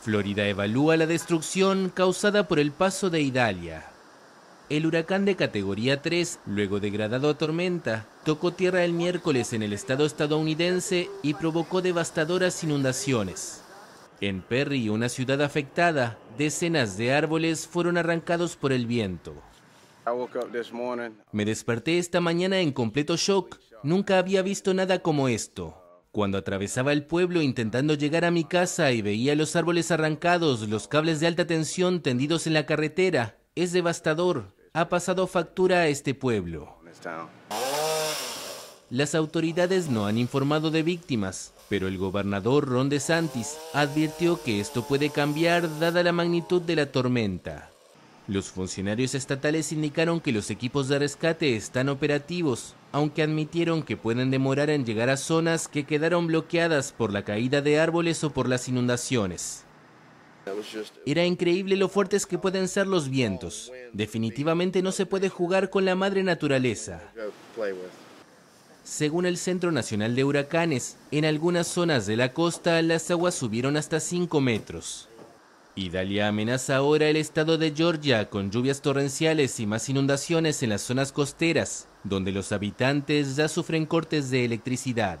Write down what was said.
Florida evalúa la destrucción causada por el paso de Idalia. El huracán de categoría 3, luego degradado a tormenta, tocó tierra el miércoles en el estado estadounidense y provocó devastadoras inundaciones. En Perry, una ciudad afectada, decenas de árboles fueron arrancados por el viento. Me desperté esta mañana en completo shock. Nunca había visto nada como esto. Cuando atravesaba el pueblo intentando llegar a mi casa y veía los árboles arrancados, los cables de alta tensión tendidos en la carretera, es devastador. Ha pasado factura a este pueblo. Las autoridades no han informado de víctimas, pero el gobernador Ron DeSantis advirtió que esto puede cambiar dada la magnitud de la tormenta. Los funcionarios estatales indicaron que los equipos de rescate están operativos, aunque admitieron que pueden demorar en llegar a zonas que quedaron bloqueadas por la caída de árboles o por las inundaciones. Era increíble lo fuertes que pueden ser los vientos. Definitivamente no se puede jugar con la madre naturaleza. Según el Centro Nacional de Huracanes, en algunas zonas de la costa las aguas subieron hasta 5 metros. Italia amenaza ahora el estado de Georgia con lluvias torrenciales y más inundaciones en las zonas costeras, donde los habitantes ya sufren cortes de electricidad.